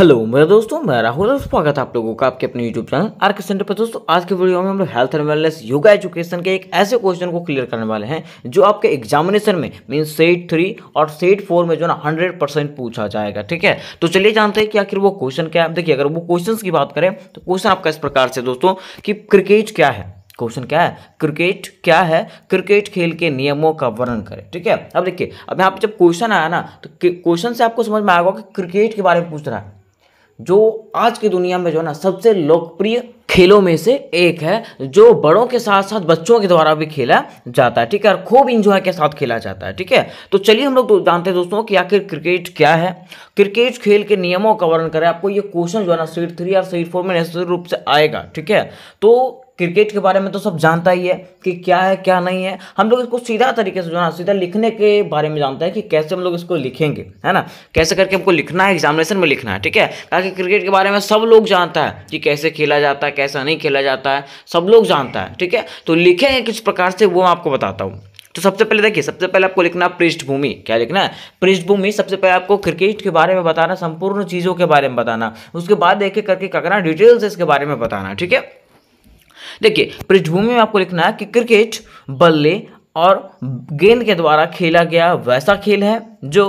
hello मेरे दोस्तों मैं राहुल और स्वागत है आप लोगों का आपके अपने YouTube channel R K centre पर दोस्तों आज के वीडियो में हम लोग health and wellness yoga education के एक ऐसे क्वेश्चन को क्लियर करने वाले हैं जो आपके एग्जामिनेशन में मीन सेट थ्री और सेट फोर में जो ना हंड्रेड परसेंट पूछा जाएगा ठीक है तो चलिए जानते हैं कि आखिर वो क्वेश्चन क्या है देखिए अगर वो क्वेश्चन की बात करें तो क्वेश्चन आपका इस प्रकार से दोस्तों की क्रिकेट क्या है क्वेश्चन क्या है क्रिकेट क्या है क्रिकेट खेल के नियमों का वर्णन करें ठीक है अब देखिए अब यहाँ पे जब क्वेश्चन आया ना तो क्वेश्चन से आपको समझ में आएगा कि क्रिकेट के बारे में पूछ रहा है जो आज की दुनिया में जो है ना सबसे लोकप्रिय खेलों में से एक है जो बड़ों के साथ साथ बच्चों के द्वारा भी खेला जाता है ठीक है और खूब इंजॉय के साथ खेला जाता है ठीक है तो चलिए हम लोग तो जानते हैं दोस्तों कि आखिर क्रिकेट क्या है क्रिकेट खेल के नियमों का वर्णन करें आपको ये क्वेश्चन जो है ना सीट थ्री और सीट फोर में निश्चित रूप से आएगा ठीक है तो क्रिकेट के बारे में तो सब जानता ही है कि क्या है क्या नहीं है हम लोग इसको सीधा तरीके से जो हाँ, है सीधा लिखने के बारे में जानते हैं कि कैसे हम लोग इसको लिखेंगे है ना कैसे करके हमको लिखना है एग्जामिनेशन में लिखना है ठीक है ताकि क्रिकेट के बारे में सब लोग जानता है कि कैसे खेला जाता है कैसा नहीं खेला जाता है सब लोग जानता है ठीक है तो लिखेंगे किस प्रकार से वो मैं आपको बताता हूँ तो सबसे पहले देखिए सबसे पहले आपको लिखना है पृष्ठभूमि क्या लिखना है पृष्ठभूमि सबसे पहले आपको क्रिकेट के बारे में बताना संपूर्ण चीज़ों के बारे में बताना उसके बाद देखे करके क्या करना डिटेल्स इसके बारे में बताना ठीक है देखिए पृष्ठभूमि में आपको लिखना है कि क्रिकेट बल्ले और गेंद के द्वारा खेला गया वैसा खेल है जो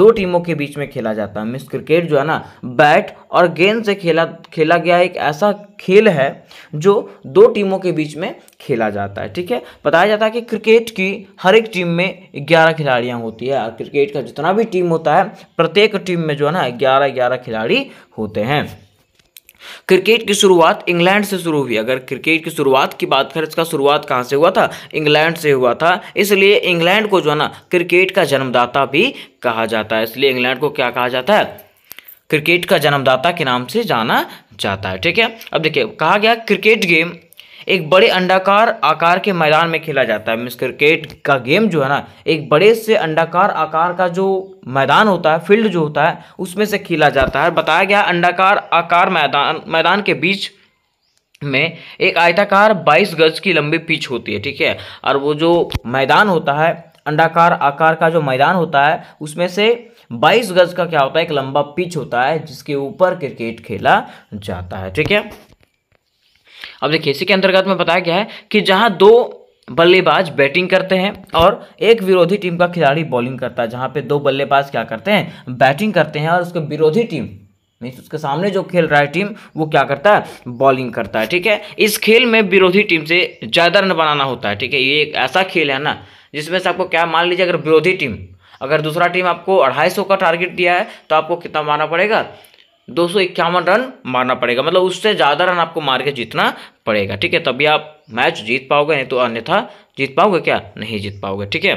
दो टीमों के बीच में खेला जाता है मिस क्रिकेट जो है ना बैट और गेंद से खेला खेला गया एक ऐसा खेल है जो दो टीमों के बीच में खेला जाता है ठीक है बताया जाता है कि क्रिकेट की हर एक टीम में ग्यारह खिलाड़ियाँ होती है और क्रिकेट का जितना भी टीम होता है प्रत्येक टीम में जो है ना ग्यारह ग्यारह खिलाड़ी होते हैं क्रिकेट की शुरुआत इंग्लैंड से शुरू हुई अगर क्रिकेट की शुरुआत की बात करें इसका शुरुआत कहाँ से हुआ था इंग्लैंड से हुआ था इसलिए इंग्लैंड को जो है ना क्रिकेट का जन्मदाता भी कहा जाता है इसलिए इंग्लैंड को क्या कहा जाता है क्रिकेट का जन्मदाता के नाम से जाना जाता है ठीक है अब देखिए कहा गया क्रिकेट गेम एक बड़े अंडाकार आकार के मैदान में खेला जाता है मीन्स क्रिकेट का गेम जो है ना एक बड़े से अंडाकार आकार का जो मैदान होता है फील्ड जो होता है उसमें से खेला जाता है बताया गया अंडाकार आकार मैदान मैदान के बीच में एक आयताकार 22 गज की लंबी पिच होती है ठीक है और वो जो मैदान होता है अंडाकार आकार का जो मैदान होता है उसमें से 22 गज का क्या होता है एक लंबा पिच होता है जिसके ऊपर क्रिकेट खेला जाता है ठीक है अब देखिए इसी के अंतर्गत में बताया गया है कि जहां दो बल्लेबाज बैटिंग करते हैं और एक विरोधी टीम का खिलाड़ी बॉलिंग करता है जहां पे दो बल्लेबाज क्या करते हैं बैटिंग करते हैं और उसके विरोधी टीम मीन्स उसके सामने जो खेल रहा है टीम वो क्या करता है बॉलिंग करता है ठीक है इस खेल में विरोधी टीम से ज़्यादा रन बनाना होता है ठीक है ये एक ऐसा खेल है ना जिसमें से आपको क्या मान लीजिए अगर विरोधी टीम अगर दूसरा टीम आपको अढ़ाई सौ का टारगेट दिया है तो आपको कितना मारना पड़ेगा दो सौ इक्यावन रन मारना पड़ेगा मतलब उससे ज़्यादा रन आपको मार के जीतना पड़ेगा ठीक है तभी आप मैच जीत पाओगे नहीं तो अन्यथा जीत पाओगे क्या नहीं जीत पाओगे ठीक है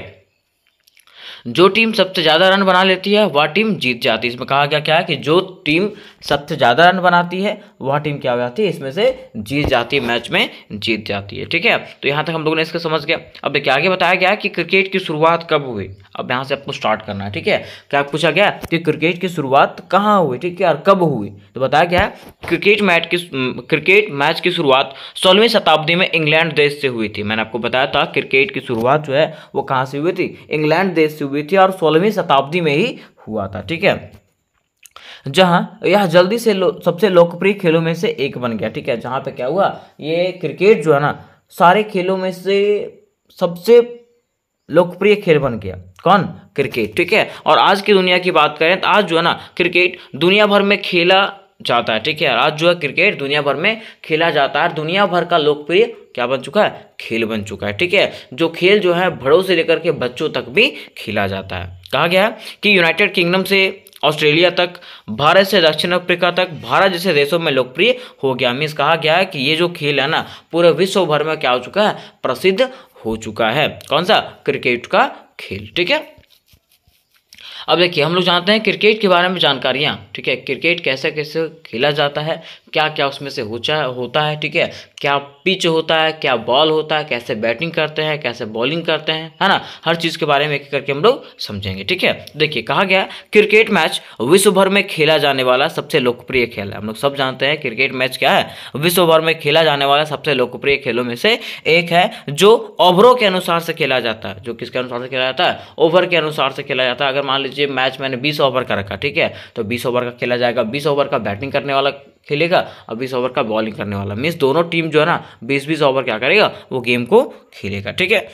जो टीम सबसे ज़्यादा रन बना लेती है वह टीम जीत जाती है इसमें कहा गया क्या है कि जो टीम सबसे ज़्यादा रन बनाती है वह टीम क्या हो जाती है इसमें से जीत जाती है मैच में जीत जाती है ठीक है तो यहाँ तक हम लोगों ने इसको समझ गया अब देखिए आगे बताया गया कि क्रिकेट की शुरुआत कब हुई अब यहाँ से आपको स्टार्ट करना है ठीक है तो क्या पूछा गया कि क्रिकेट की शुरुआत कहाँ हुई ठीक है और कब हुई तो बताया गया क्रिकेट मैच की क्रिकेट मैच की शुरुआत सोलहवीं शताब्दी में इंग्लैंड देश से हुई थी मैंने आपको बताया था क्रिकेट की शुरुआत जो है वो कहाँ से हुई थी इंग्लैंड देश से हुई थी और सोलहवीं शताब्दी में ही हुआ था ठीक है जहाँ यह जल्दी से लो, सबसे लोकप्रिय खेलों में से एक बन गया ठीक है जहाँ पे क्या हुआ ये क्रिकेट जो है ना सारे खेलों में से सबसे लोकप्रिय खेल बन गया कौन क्रिकेट ठीक है और आज की दुनिया की बात करें तो आज जो है ना क्रिकेट दुनिया भर में खेला जाता है ठीक है आज जो है क्रिकेट दुनिया भर में खेला जाता है दुनिया भर का लोकप्रिय क्या बन चुका है खेल बन चुका है ठीक है जो खेल जो है बड़ों से लेकर के बच्चों तक भी खेला जाता है कहा गया है कि यूनाइटेड किंगडम से ऑस्ट्रेलिया तक भारत से दक्षिण अफ्रीका तक भारत जैसे देशों में लोकप्रिय हो गया मीन्स कहा गया है कि ये जो खेल है ना पूरे विश्व भर में क्या हो चुका है प्रसिद्ध हो चुका है कौन सा क्रिकेट का खेल ठीक है अब देखिए हम लोग जानते हैं क्रिकेट के बारे में जानकारियाँ ठीक है क्रिकेट कैसे कैसे खेला जाता है क्या क्या उसमें से होचा होता है ठीक है क्या पिच होता है क्या बॉल होता है कैसे बैटिंग करते हैं कैसे बॉलिंग करते हैं है ना हर चीज़ के बारे में एक करके हम लोग समझेंगे ठीक है देखिए कहा गया क्रिकेट मैच विश्व भर में खेला जाने वाला सबसे लोकप्रिय खेल है हम लोग सब जानते हैं क्रिकेट मैच क्या है विश्व भर में खेला जाने वाला सबसे लोकप्रिय खेलों में से एक है जो ओवरों के अनुसार से खेला जाता है जो किसके अनुसार से खेला जाता है ओवर के अनुसार से खेला जाता है अगर मान लीजिए मैच मैंने बीस ओवर का रखा ठीक है तो बीस ओवर का खेला जाएगा बीस ओवर का बैटिंग करने वाला खेलेगा और बीस ओवर का बॉलिंग करने वाला मीन्स दोनों टीम जो है ना बीस बीस ओवर क्या करेगा वो गेम को खेलेगा ठीक है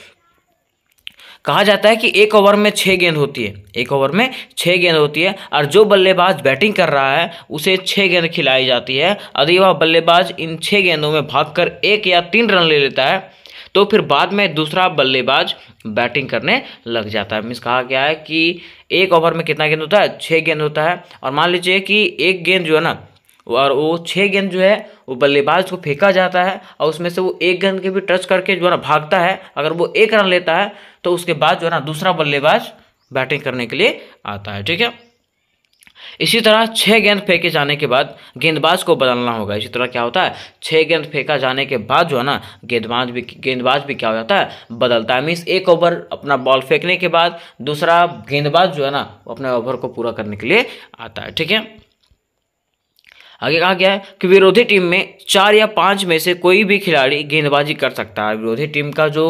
कहा जाता है कि एक ओवर में छः गेंद होती है एक ओवर में छः गेंद होती है और जो बल्लेबाज बैटिंग कर रहा है उसे छः गेंद खिलाई जाती है यदि वह बल्लेबाज इन छः गेंदों में भागकर एक या तीन रन ले लेता है तो फिर बाद में दूसरा बल्लेबाज बैटिंग करने लग जाता है मीन्स कहा गया है कि एक ओवर में कितना गेंद होता है छः गेंद होता है और मान लीजिए कि एक गेंद जो है ना और वो छः गेंद जो है वो बल्लेबाज को फेंका जाता है और उसमें से वो एक गेंद के भी टच करके जो है ना भागता है अगर वो एक रन लेता है तो उसके बाद जो है ना दूसरा बल्लेबाज बैटिंग करने के लिए आता है ठीक है इसी तरह छः गेंद फेंके जाने के बाद गेंदबाज को बदलना होगा इसी तरह क्या होता है छः गेंद फेंका जाने के बाद जो है ना गेंदबाज भी गेंदबाज भी क्या हो जाता है बदलता है मीन्स एक ओवर अपना बॉल फेंकने के बाद दूसरा गेंदबाज जो है ना अपने ओवर को पूरा करने के लिए आता है ठीक है आगे कहा गया है कि विरोधी टीम में चार या पाँच में से कोई भी खिलाड़ी गेंदबाजी कर सकता है विरोधी टीम का जो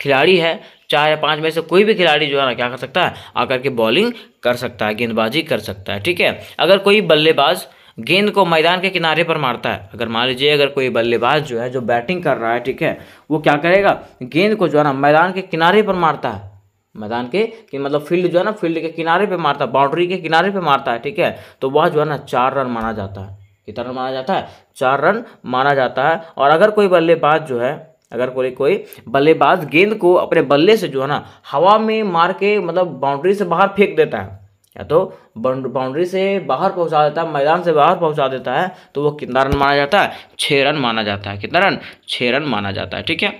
खिलाड़ी है चार या पाँच में से कोई भी खिलाड़ी जो है ना क्या कर सकता है आकर के बॉलिंग कर सकता है गेंदबाजी कर सकता है ठीक है अगर कोई बल्लेबाज गेंद को मैदान के किनारे पर मारता है अगर मान लीजिए अगर कोई बल्लेबाज जो है जो बैटिंग कर रहा है ठीक है वो क्या करेगा गेंद को जो है ना मैदान के किनारे पर मारता है मैदान के कि मतलब फील्ड जो है ना फील्ड के किनारे पे मारता है बाउंड्री के किनारे पे मारता है ठीक है तो वह जो है ना चार रन माना जाता है कितना रन माना जाता है चार रन माना जाता है और अगर कोई बल्लेबाज जो है अगर कोई कोई बल्लेबाज गेंद को अपने बल्ले से जो है ना हवा में मार के मतलब बाउंड्री से बाहर फेंक देता है या तो बाउंड्री से बाहर पहुंचा देता है मैदान से बाहर पहुंचा देता है तो वो कितना रन माना जाता है छः रन माना जाता है कितना रन छः रन माना जाता है ठीक है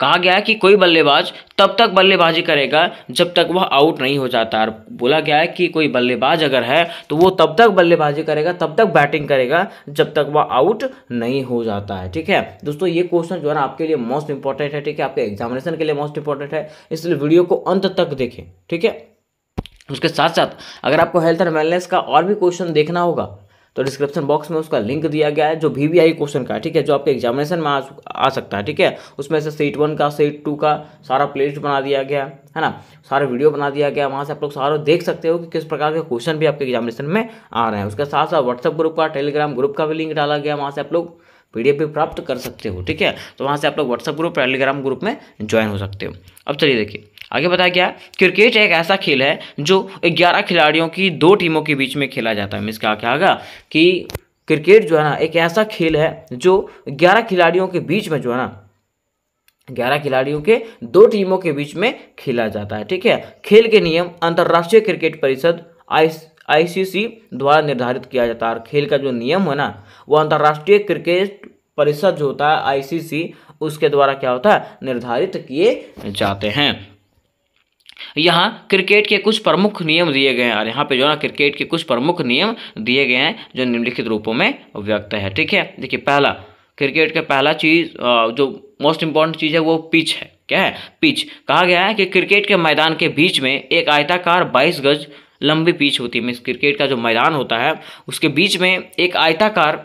कहा गया है कि कोई बल्लेबाज तब तक बल्लेबाजी करेगा जब तक वह आउट नहीं हो जाता और बोला गया है कि कोई बल्लेबाज अगर है तो वो तब तक बल्लेबाजी करेगा तब तक बैटिंग करेगा जब तक वह आउट नहीं हो जाता है ठीक है दोस्तों ये क्वेश्चन जो है ना आपके लिए मोस्ट इंपॉर्टेंट है ठीक है आपके एग्जामिनेशन के लिए मोस्ट इंपॉर्टेंट है इसलिए वीडियो को अंत तक देखें ठीक है उसके साथ साथ अगर आपको हेल्थ एंड वेलनेस का और भी क्वेश्चन देखना होगा तो डिस्क्रिप्शन बॉक्स में उसका लिंक दिया गया है जो वी वी आई क्वेश्चन का ठीक है जो आपके एग्जामिनेशन में आ, आ सकता है ठीक है उसमें से सीट वन का सीट टू का सारा प्लेलिस्ट बना दिया गया है ना सारे वीडियो बना दिया गया वहाँ से आप लोग सारे देख सकते हो कि किस प्रकार के क्वेश्चन भी आपके एग्जामिनेशन में आ रहे हैं उसके साथ साथ व्हाट्सअप ग्रुप का टेलीग्राम ग्रुप का भी लिंक डाला गया वहाँ से आप लोग पीडीएफ भी प्राप्त कर सकते हो ठीक है तो वहाँ से आप लोग व्हाट्सअप ग्रुप टेलीग्राम ग्रुप में ज्वाइन हो सकते हो अब चलिए देखिए आगे बताया गया क्रिकेट एक ऐसा खेल है जो 11 खिलाड़ियों की दो टीमों के बीच में खेला जाता है मीन्स क्या होगा कि क्रिकेट जो है ना एक ऐसा खेल है जो 11 खिलाड़ियों के बीच में जो है ना ग्यारह खिलाड़ियों के दो टीमों के बीच में खेला जाता है ठीक है खेल के नियम अंतर्राष्ट्रीय क्रिकेट परिषद आई आईसीसी द्वारा निर्धारित किया जाता है और खेल का जो नियम है ना वो अंतर्राष्ट्रीय क्रिकेट परिषद जो होता है आईसीसी उसके द्वारा क्या होता है निर्धारित किए जाते हैं यहाँ क्रिकेट के कुछ प्रमुख नियम दिए गए हैं और यहाँ पे जो है ना क्रिकेट के कुछ प्रमुख नियम दिए गए हैं जो निम्नलिखित रूपों में व्यक्त है ठीक है देखिए पहला क्रिकेट का पहला चीज़ जो मोस्ट इंपॉर्टेंट चीज़ है वो पिच है क्या है पिच कहा गया है कि क्रिकेट के मैदान के बीच में एक आयताकार बाईस गज लंबी पिच होती है मीन्स क्रिकेट का जो मैदान होता है उसके बीच में एक आयताकार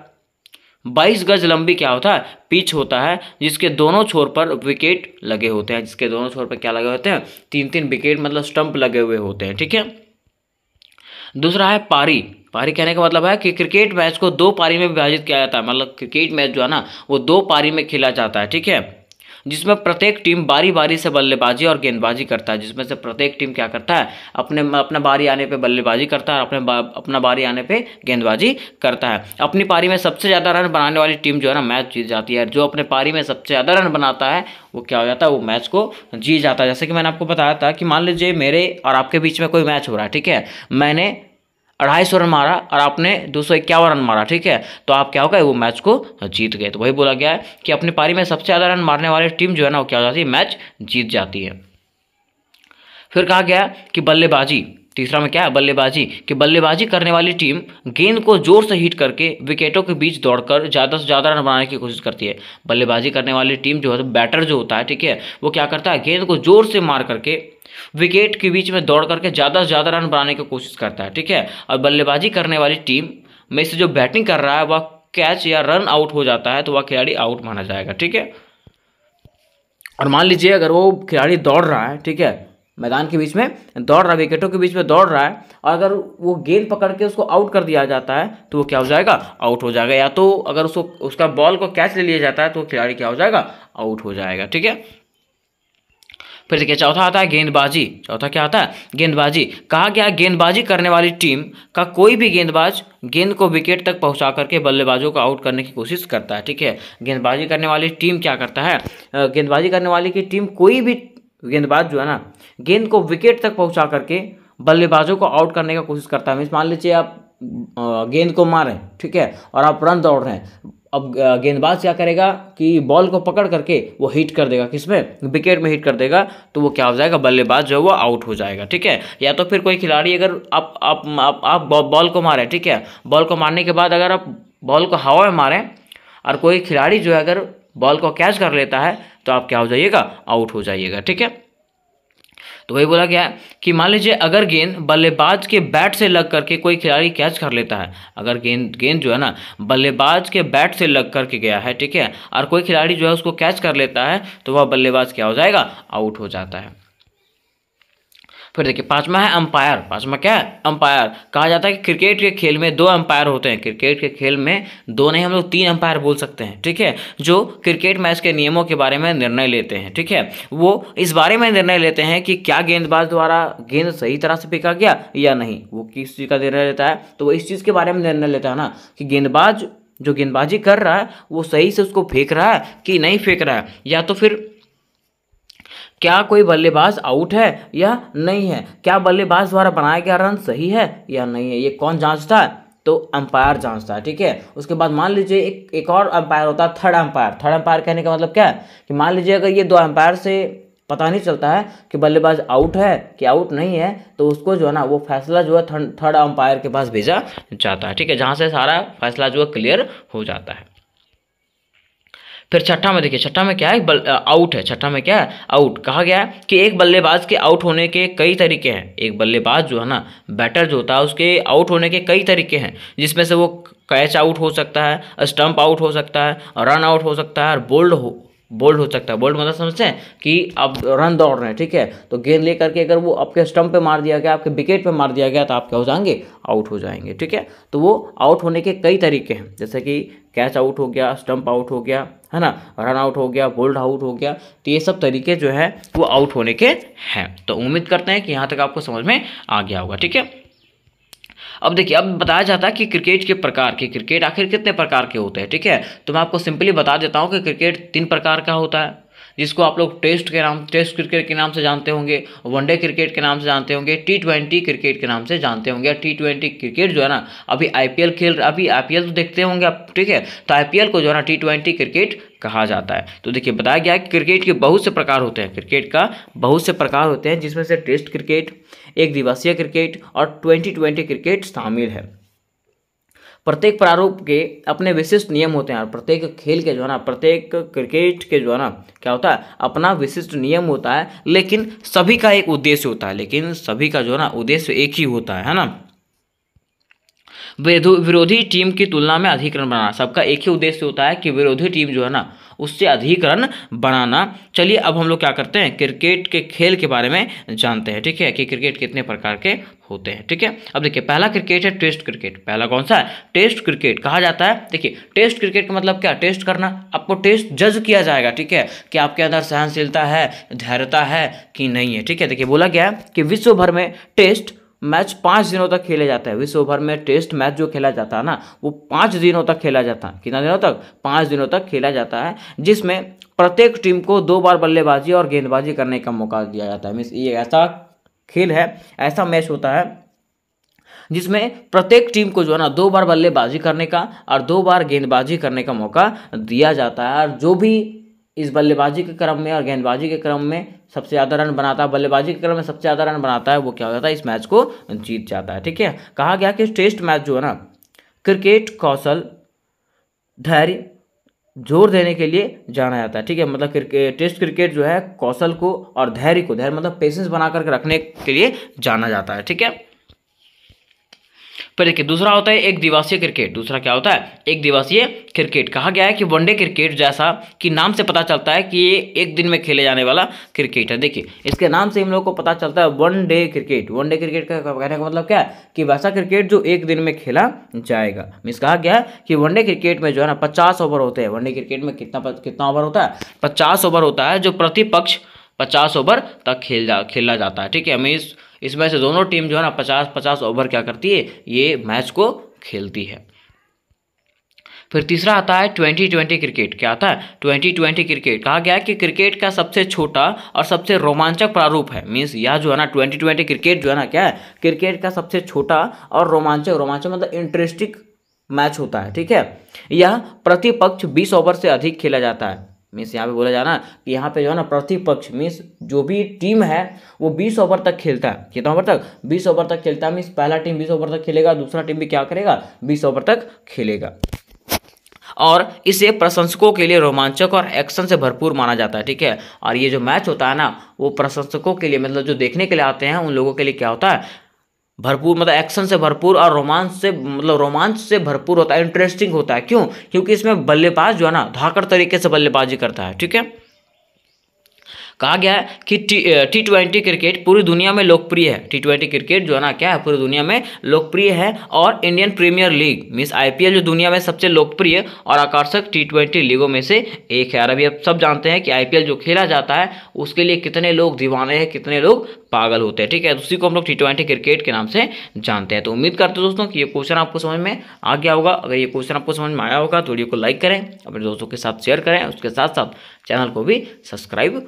22 गज लंबी क्या होता है पिच होता है जिसके दोनों छोर पर विकेट लगे होते हैं जिसके दोनों छोर पर क्या लगे होते हैं तीन तीन विकेट मतलब स्टंप लगे हुए होते हैं ठीक है दूसरा है पारी पारी कहने का मतलब है कि क्रिकेट मैच को दो पारी में विभाजित किया जाता है मतलब क्रिकेट मैच जो है ना वो दो पारी में खेला जाता है ठीक है जिसमें प्रत्येक टीम बारी बारी से बल्लेबाजी और गेंदबाजी करता है जिसमें से प्रत्येक टीम क्या करता है अपने अपना बारी आने पर बल्लेबाजी करता है अपने बा, अपना बारी आने पर गेंदबाजी करता है अपनी पारी में सबसे ज़्यादा रन बनाने वाली टीम जो है ना मैच जीत जाती है जो अपने पारी में सबसे ज़्यादा रन बनाता है वो क्या हो जाता है वो मैच को जीत जाता है जैसे कि मैंने आपको बताया था कि मान लीजिए मेरे और आपके बीच में कोई मैच हो रहा है ठीक है मैंने अढ़ाई सौ रन मारा और आपने दो सौ इक्यावन रन मारा ठीक है तो आप क्या हो गए वो मैच को जीत गए तो वही बोला गया है कि अपनी पारी में सबसे ज़्यादा रन मारने वाली टीम जो है ना वो क्या हो जाती है मैच जीत जाती है फिर कहा गया कि बल्लेबाजी तीसरा में क्या है बल्लेबाजी कि बल्लेबाजी करने वाली टीम गेंद को जोर से हिट करके विकेटों के बीच दौड़कर ज़्यादा से ज़्यादा रन बनाने की कोशिश करती है बल्लेबाजी करने वाली टीम जो है तो बैटर जो होता है ठीक है वो क्या करता है गेंद को जोर से मार करके विकेट के बीच में दौड़ करके ज़्यादा से ज़्यादा रन बनाने की कोशिश करता है ठीक है और बल्लेबाजी करने वाली टीम में से जो बैटिंग कर रहा है वह कैच या रन आउट हो जाता है तो वह खिलाड़ी आउट माना जाएगा ठीक है और मान लीजिए अगर वो खिलाड़ी दौड़ रहा है ठीक है मैदान के बीच में दौड़ रहा है विकेटों के बीच में दौड़ रहा है और अगर वो गेंद पकड़ के उसको आउट कर दिया जाता है तो वो क्या हो जाएगा आउट हो जाएगा या तो अगर उसको उसका बॉल को कैच ले लिया जाता है तो खिलाड़ी क्या हो जाएगा आउट हो जाएगा ठीक है फिर देखिए चौथा आता है गेंदबाजी चौथा क्या आता है गेंदबाजी कहा गया गेंदबाजी करने वाली टीम का कोई भी गेंदबाज गेंद को विकेट तक पहुंचा करके बल्लेबाजों को आउट करने की कोशिश करता है ठीक है गेंदबाजी करने वाली टीम क्या करता है गेंदबाजी करने वाली की टीम कोई भी गेंदबाज जो है ना गेंद को विकेट तक पहुँचा करके बल्लेबाजों को आउट करने का कोशिश करता है मीन्स मान लीजिए आप गेंद को मारें ठीक है और आप रन दौड़ रहे हैं अब गेंदबाज क्या करेगा कि बॉल को पकड़ करके वो हिट कर देगा किसमें विकेट में हिट कर देगा तो वो क्या हो जाएगा बल्लेबाज जो है वो आउट हो जाएगा ठीक है या तो फिर कोई खिलाड़ी अगर आप आप आप, आप बॉल को मारें ठीक है बॉल को मारने के बाद अगर आप बॉल को हवा में मारें और कोई खिलाड़ी जो है अगर बॉल को कैच कर लेता है तो आप क्या हो जाइएगा आउट हो जाइएगा ठीक है तो वही बोला गया कि मान लीजिए अगर गेंद बल्लेबाज के बैट से लग करके कोई खिलाड़ी कैच कर लेता है अगर गेंद गेंद जो है ना बल्लेबाज के बैट से लग करके गया है ठीक है और कोई खिलाड़ी जो है उसको कैच कर लेता है तो वह बल्लेबाज क्या हो जाएगा आउट हो जाता है फिर देखिए पाँचवा है अंपायर पाँचवा क्या है अंपायर कहा जाता है कि क्रिकेट के खेल में दो अंपायर होते हैं क्रिकेट के खेल में दो नहीं हम लोग तीन अंपायर बोल सकते हैं ठीक है जो क्रिकेट मैच के नियमों के बारे में निर्णय लेते हैं ठीक है वो इस बारे में निर्णय लेते हैं कि क्या गेंदबाज द्वारा गेंद सही तरह से फेंका गया या नहीं वो किस चीज़ का निर्णय लेता है तो वो इस चीज़ के बारे में निर्णय लेता है ना कि गेंदबाज जो गेंदबाजी कर रहा है वो सही से उसको फेंक रहा है कि नहीं फेंक रहा है या तो फिर क्या कोई बल्लेबाज आउट है या नहीं है क्या बल्लेबाज द्वारा बनाया गया रन सही है या नहीं है ये कौन जांचता है तो अंपायर जांचता है ठीक है उसके बाद मान लीजिए एक एक और अंपायर होता है थर्ड अंपायर थर्ड अंपायर कहने का मतलब क्या है कि मान लीजिए अगर ये दो अंपायर से पता नहीं चलता है कि बल्लेबाज आउट है कि आउट नहीं है तो उसको जो है ना वो फैसला जो है थर्ड अंपायर के पास भेजा जाता है ठीक है जहाँ से सारा फैसला जो है क्लियर हो जाता है फिर छठा में देखिए छठा में क्या है बल, आउट है छठा में क्या है आउट कहा गया है कि एक बल्लेबाज के आउट होने के कई तरीके हैं एक बल्लेबाज जो है ना बैटर जो होता है उसके आउट होने के कई तरीके हैं जिसमें से वो कैच आउट हो सकता है स्टंप आउट हो सकता है रन आउट हो सकता है और बोल्ड हो बोल्ड हो सकता है बोल्ड मतलब समझते हैं कि आप रन दौड़ रहे हैं ठीक है तो गेंद ले करके अगर वो आपके स्टंप पे मार दिया गया आपके विकेट पे मार दिया गया तो आप क्या हो जाएंगे आउट हो जाएंगे ठीक है तो वो आउट होने के कई तरीके हैं जैसे कि कैच आउट हो गया स्टंप आउट हो गया है ना रन आउट हो गया बोल्ड आउट हो गया तो ये सब तरीके जो है वो आउट होने के हैं तो उम्मीद करते हैं कि यहाँ तक आपको समझ में आ गया होगा ठीक है अब देखिए अब बताया जाता है कि क्रिकेट के प्रकार के क्रिकेट आखिर कितने प्रकार के होते हैं ठीक है तो मैं आपको सिंपली बता देता हूँ कि क्रिकेट तीन प्रकार का होता है जिसको आप लोग टेस्ट के नाम टेस्ट क्रिकेट के नाम से जानते होंगे वनडे क्रिकेट के नाम से जानते होंगे टी ट्वेंटी क्रिकेट के नाम से जानते होंगे टी ट्वेंटी क्रिकेट जो है ना अभी आई खेल अभी आई तो देखते होंगे आप ठीक है तो आई को जो है ना टी ट्वेंटी क्रिकेट कहा जाता है तो देखिए बताया गया कि क्रिकेट के बहुत से प्रकार होते हैं क्रिकेट का बहुत से प्रकार होते हैं जिसमें से टेस्ट क्रिकेट एक दिवसीय क्रिकेट और ट्वेंटी ट्वेंटी क्रिकेट शामिल है प्रत्येक प्रारूप के अपने विशिष्ट नियम होते हैं और प्रत्येक खेल के जो है ना प्रत्येक क्रिकेट के जो है ना क्या होता है अपना विशिष्ट नियम होता है लेकिन सभी का एक उद्देश्य होता है लेकिन सभी का जो है ना उद्देश्य एक ही होता है है ना विरोधी टीम की तुलना में अधिकरण बनाना सबका एक ही उद्देश्य होता है कि विरोधी टीम जो है ना उससे अधिकरण बनाना चलिए अब हम लोग क्या करते हैं क्रिकेट के खेल के बारे में जानते हैं ठीक है कि क्रिकेट कितने प्रकार के होते हैं ठीक है अब देखिए पहला क्रिकेट है टेस्ट क्रिकेट पहला कौन सा है टेस्ट क्रिकेट कहा जाता है देखिए टेस्ट क्रिकेट का मतलब क्या टेस्ट करना आपको टेस्ट जज किया जाएगा ठीक है कि आपके अंदर सहनशीलता है धैर्यता है कि नहीं है ठीक है देखिए बोला गया है कि विश्व भर में टेस्ट मैच पाँच दिनों तक खेले जाता है विश्व भर में टेस्ट मैच जो खेला जाता है ना वो पाँच दिनों तक खेला जाता है कितना दिनों तक पाँच दिनों तक खेला जाता है जिसमें प्रत्येक टीम को दो बार बल्लेबाजी और गेंदबाजी करने का मौका दिया जाता है मीन्स ये ऐसा खेल है ऐसा मैच होता है जिसमें प्रत्येक टीम को जो है ना दो बार बल्लेबाजी करने का और दो बार गेंदबाजी करने का मौका दिया जाता है और जो भी इस बल्लेबाजी के क्रम में और गेंदबाजी के क्रम में सबसे ज़्यादा रन बनाता है बल्लेबाजी के क्रम में सबसे ज़्यादा रन बनाता है वो क्या हो जाता है इस मैच को जीत जाता है ठीक है कहा गया कि टेस्ट मैच जो है ना क्रिकेट कौशल धैर्य जोर देने के लिए जाना जाता है ठीक है मतलब क्रिकेट टेस्ट क्रिकेट जो है कौशल को और धैर्य को धैर्य मतलब पेशेंस बना करके रखने के लिए जाना जाता है ठीक है पर देखिए दूसरा होता है एक दिवसीय क्रिकेट दूसरा क्या होता है एक दिवसीय क्रिकेट कहा गया है कि वनडे क्रिकेट जैसा कि नाम से पता चलता है कि ये एक दिन में खेले जाने वाला क्रिकेट है देखिए इसके नाम से हम लोग को पता चलता है one day cricket one day cricket का कहने का मतलब क्या है कि वैसा क्रिकेट जो एक दिन में खेला जाएगा मीन्स कहा गया है कि वनडे क्रिकेट में जो है ना पचास ओवर होते हैं वनडे क्रिकेट में कितना कितना ओवर होता है पचास ओवर होता है जो प्रतिपक्ष पचास ओवर तक खेल जा खेला जाता है ठीक है मीन्स इसमें से दोनों टीम जो है ना पचास पचास ओवर क्या करती है ये मैच को खेलती है फिर तीसरा आता है ट्वेंटी ट्वेंटी क्रिकेट क्या आता है ट्वेंटी ट्वेंटी क्रिकेट कहा गया है कि क्रिकेट का सबसे छोटा और सबसे रोमांचक प्रारूप है मीन्स यह जो है ना ट्वेंटी ट्वेंटी क्रिकेट जो है ना क्या है क्रिकेट का सबसे छोटा और रोमांचक रोमांचक मतलब इंटरेस्टिंग मैच होता है ठीक है यह प्रतिपक्ष बीस ओवर से अधिक खेला जाता है मीन्स यहाँ पे बोला जाना कि यहाँ पे जो है ना प्रतिपक्ष मीन्स जो भी टीम है वो 20 ओवर तक खेलता है कितना ओवर तक 20 ओवर तक खेलता है मीन्स पहला टीम 20 ओवर तक खेलेगा दूसरा टीम भी क्या करेगा 20 ओवर तक खेलेगा और इसे प्रशंसकों के लिए रोमांचक और एक्शन से भरपूर माना जाता है ठीक है और ये जो मैच होता है ना वो प्रशंसकों के लिए मतलब जो देखने के लिए आते हैं उन लोगों के लिए क्या होता है भरपूर मतलब एक्शन से भरपूर और रोमांस से मतलब रोमांच से भरपूर होता है इंटरेस्टिंग होता है क्यों क्योंकि इसमें बल्लेबाज जो है ना धाकड़ तरीके से बल्लेबाजी करता है ठीक है कहा गया है कि टी ट्वेंटी क्रिकेट पूरी दुनिया में लोकप्रिय है टी ट्वेंटी क्रिकेट जो है ना क्या है पूरी दुनिया में लोकप्रिय है और Indian Premier League means IPL जो दुनिया में सबसे लोकप्रिय और आकर्षक टी ट्वेंटी लीगों में से एक है और अभी आप सब जानते हैं कि आईपीएल जो खेला जाता है उसके लिए कितने लोग दीवाने हैं कितने लोग पागल होते हैं ठीक है उसी को हम लोग टी ट्वेंटी क्रिकेट के नाम से जानते हैं तो उम्मीद करते हैं दोस्तों कि ये क्वेश्चन आपको समझ में आ गया होगा अगर ये क्वेश्चन आपको समझ में आया होगा तो वीडियो को लाइक करें अपने दोस्तों के साथ शेयर करें उसके साथ साथ चैनल को भी सब्सक्राइब